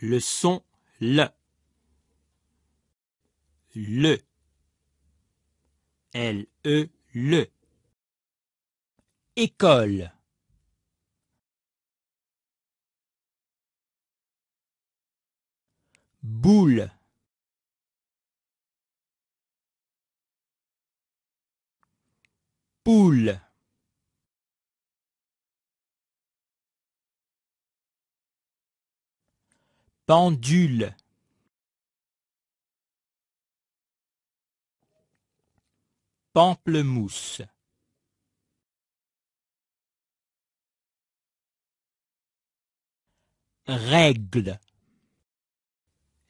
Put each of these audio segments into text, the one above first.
le son le le l e le école boule poule pendule pamplemousse règle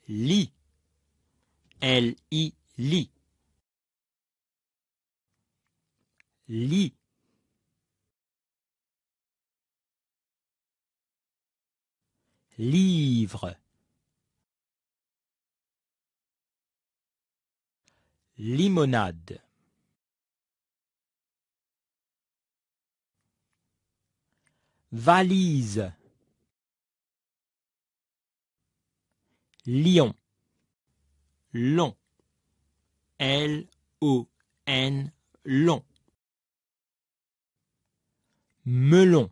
lit l i lit lit livre Limonade Valise Lion Long L-O-N Long Melon